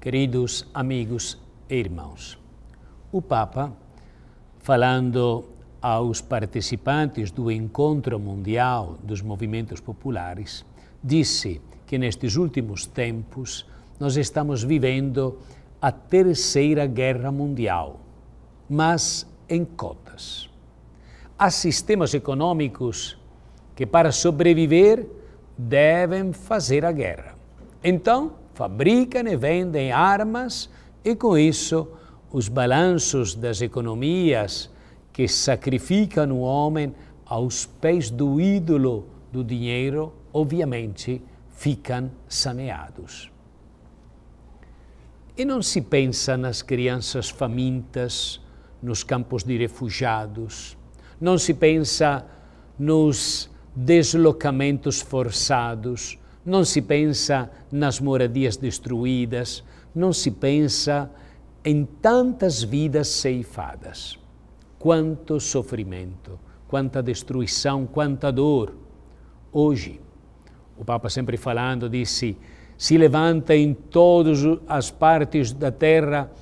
Queridos amigos e irmãos, o Papa, falando aos participantes do Encontro Mundial dos Movimentos Populares, disse que nestes últimos tempos nós estamos vivendo a Terceira Guerra Mundial, mas em cotas. Há sistemas econômicos que, para sobreviver, devem fazer a guerra. Então, fabricam e vendem armas e, com isso, os balanços das economias que sacrificam o homem aos pés do ídolo do dinheiro, obviamente, ficam saneados. E não se pensa nas crianças famintas, nos campos de refugiados, não se pensa nos deslocamentos forçados, não se pensa nas moradias destruídas, não se pensa em tantas vidas ceifadas. Quanto sofrimento, quanta destruição, quanta dor. Hoje, o Papa sempre falando disse: se levanta em todas as partes da terra,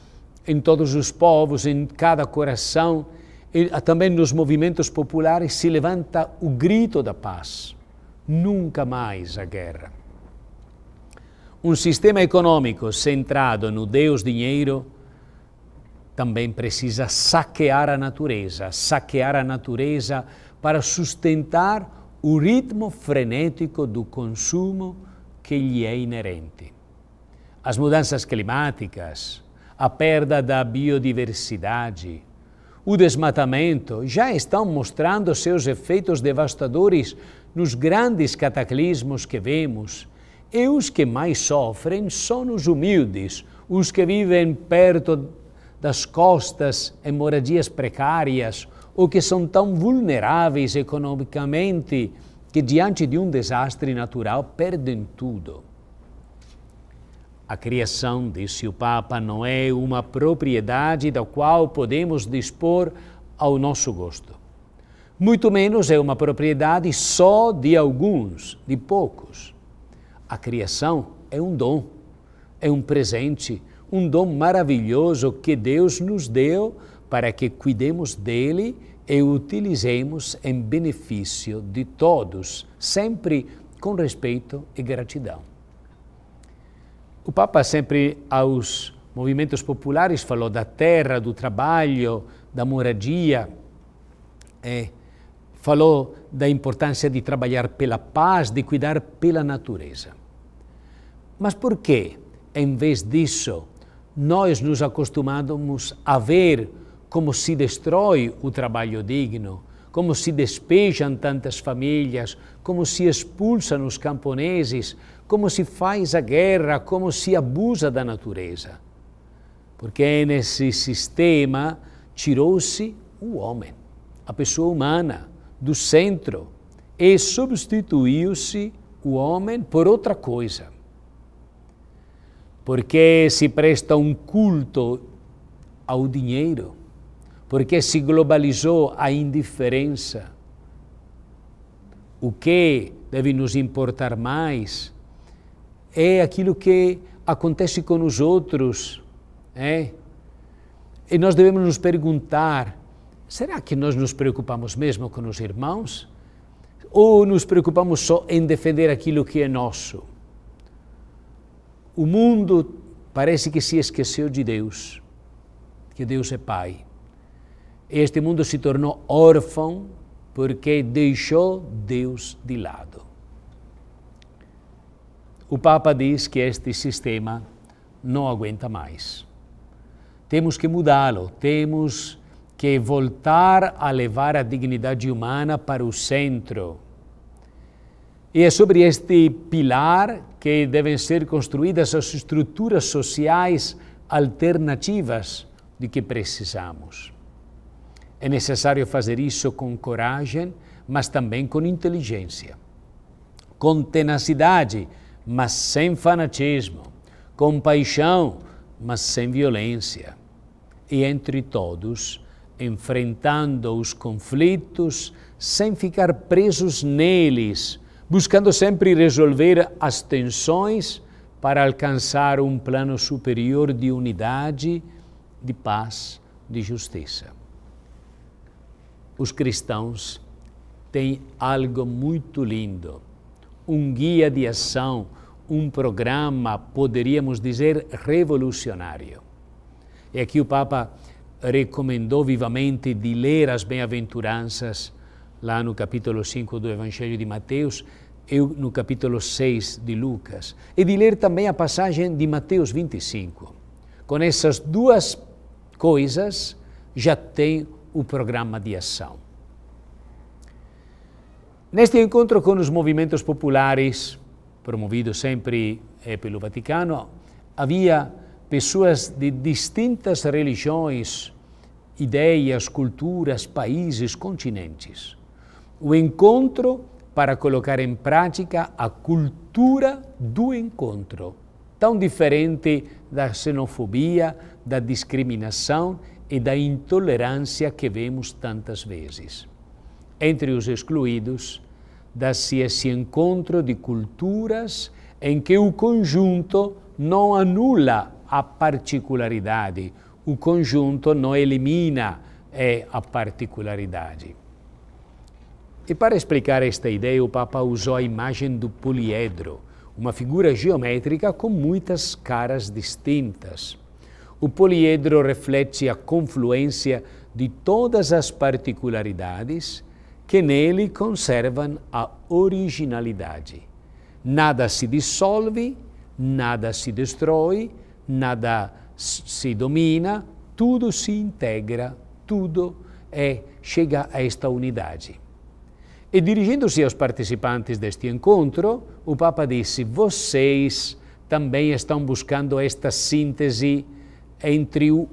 em todos os povos, em cada coração, e ah, também nos movimentos populares se levanta o grito da paz. Nunca mais a guerra um sistema econômico centrado no Deus dinheiro também precisa saquear a natureza, saquear a natureza para sustentar o ritmo frenético do consumo que lhe é inerente. As mudanças climáticas, a perda da biodiversidade, o desmatamento já estão mostrando seus efeitos devastadores nos grandes cataclismos que vemos e os que mais sofrem são os humildes, os que vivem perto das costas em moradias precárias ou que são tão vulneráveis economicamente que diante de um desastre natural perdem tudo. A criação, disse o Papa, não é uma propriedade da qual podemos dispor ao nosso gosto. Muito menos é uma propriedade só de alguns, de poucos. A criação é um dom, é um presente, um dom maravilhoso que Deus nos deu para que cuidemos dele e o utilizemos em benefício de todos, sempre com respeito e gratidão. O Papa sempre aos movimentos populares falou da terra, do trabalho, da moradia. É, falou da importância de trabalhar pela paz, de cuidar pela natureza. Mas por que, em vez disso, nós nos acostumamos a ver como se destrói o trabalho digno, como se despejam tantas famílias, como se expulsam os camponeses, como se faz a guerra, como se abusa da natureza. Porque nesse sistema tirou-se o homem, a pessoa humana, do centro e substituiu-se o homem por outra coisa. Porque se presta um culto ao dinheiro, porque se globalizou a indiferença. O que deve nos importar mais é aquilo que acontece com os outros. É? E nós devemos nos perguntar Será que nós nos preocupamos mesmo com os irmãos? Ou nos preocupamos só em defender aquilo que é nosso? O mundo parece que se esqueceu de Deus, que Deus é Pai. Este mundo se tornou órfão porque deixou Deus de lado. O Papa diz que este sistema não aguenta mais. Temos que mudá-lo, temos que voltar a levar a dignidade humana para o centro. E é sobre este pilar que devem ser construídas as estruturas sociais alternativas de que precisamos. É necessário fazer isso com coragem, mas também com inteligência, com tenacidade, mas sem fanatismo, com paixão, mas sem violência. E entre todos, enfrentando os conflitos sem ficar presos neles, buscando sempre resolver as tensões para alcançar um plano superior de unidade, de paz, de justiça. Os cristãos têm algo muito lindo, um guia de ação, um programa, poderíamos dizer, revolucionário. É e aqui o Papa recomendou vivamente de ler as bem-aventuranças lá no capítulo 5 do Evangelho de Mateus e no capítulo 6 de Lucas, e de ler também a passagem de Mateus 25. Com essas duas coisas, já tem o programa de ação. Neste encontro com os movimentos populares, promovido sempre eh, pelo Vaticano, havia pessoas de distintas religiões, ideias, culturas, países, continentes. O encontro para colocar em prática a cultura do encontro, tão diferente da xenofobia, da discriminação e da intolerância que vemos tantas vezes. Entre os excluídos, dá-se esse encontro de culturas em que o conjunto não anula a particularidade. O conjunto não elimina é, a particularidade. E para explicar esta ideia, o Papa usou a imagem do poliedro, uma figura geométrica com muitas caras distintas. O poliedro reflete a confluência de todas as particularidades que nele conservam a originalidade. Nada se dissolve, nada se destrói, nada se domina, tudo se integra, tudo é, chega a esta unidade. E dirigindo-se aos participantes deste encontro, o Papa disse: Vocês também estão buscando esta síntese entre o,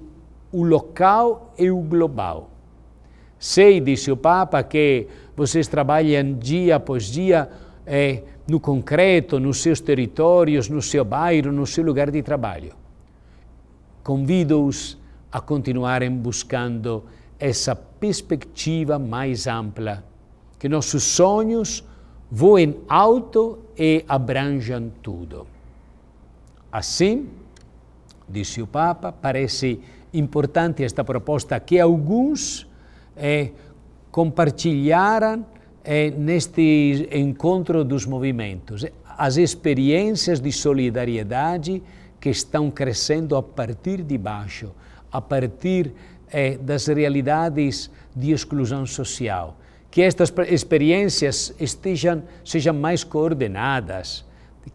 o local e o global. Sei, disse o Papa, que vocês trabalham dia após dia é, no concreto, nos seus territórios, no seu bairro, no seu lugar de trabalho Convido-os a continuarem buscando essa perspectiva mais ampla, que nossos sonhos voem alto e abranjam tudo. Assim, disse o Papa, parece importante esta proposta que alguns eh, compartilharam eh, neste encontro dos movimentos, as experiências de solidariedade que estão crescendo a partir de baixo, a partir eh, das realidades de exclusão social. Que estas experiências estejam, sejam mais coordenadas,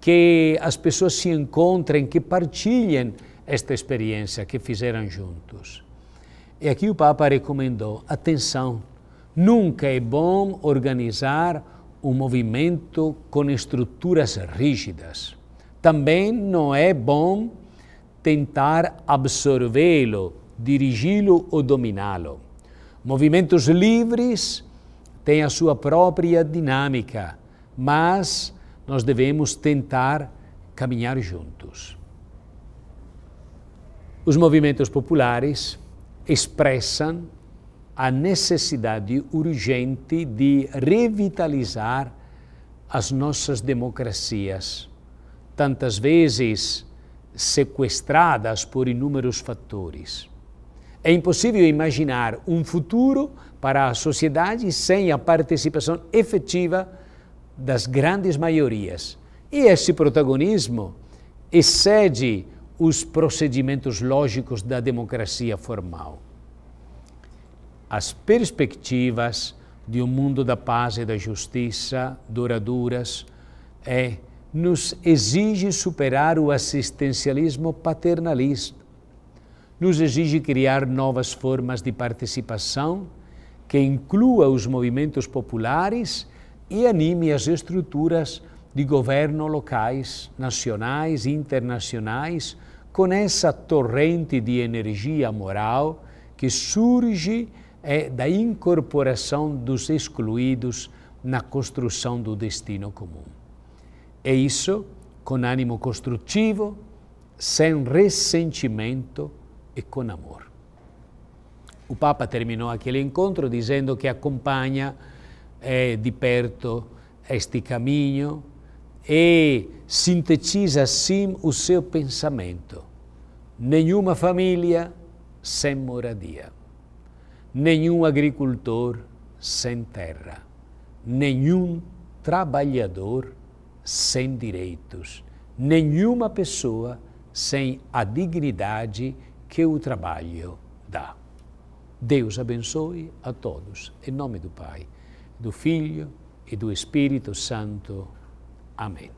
que as pessoas se encontrem, que partilhem esta experiência que fizeram juntos. E aqui o Papa recomendou: atenção, nunca é bom organizar um movimento com estruturas rígidas também não é bom tentar absorvê-lo, dirigi-lo ou dominá-lo. Movimentos livres têm a sua própria dinâmica, mas nós devemos tentar caminhar juntos. Os movimentos populares expressam a necessidade urgente de revitalizar as nossas democracias tantas vezes sequestradas por inúmeros fatores. É impossível imaginar um futuro para a sociedade sem a participação efetiva das grandes maiorias. E esse protagonismo excede os procedimentos lógicos da democracia formal. As perspectivas de um mundo da paz e da justiça duradouras é nos exige superar o assistencialismo paternalista, nos exige criar novas formas de participação que inclua os movimentos populares e anime as estruturas de governo locais, nacionais e internacionais com essa torrente de energia moral que surge é, da incorporação dos excluídos na construção do destino comum. E isso com ânimo construtivo, sem ressentimento e com amor. O Papa terminou aquele encontro dizendo que acompanha eh, perto este caminho e sintetiza assim o seu pensamento. Nenhuma família sem moradia, nenhum agricultor sem terra, nenhum trabalhador sem direitos, nenhuma pessoa sem a dignidade que o trabalho dá. Deus abençoe a todos, em nome do Pai, do Filho e do Espírito Santo. Amém.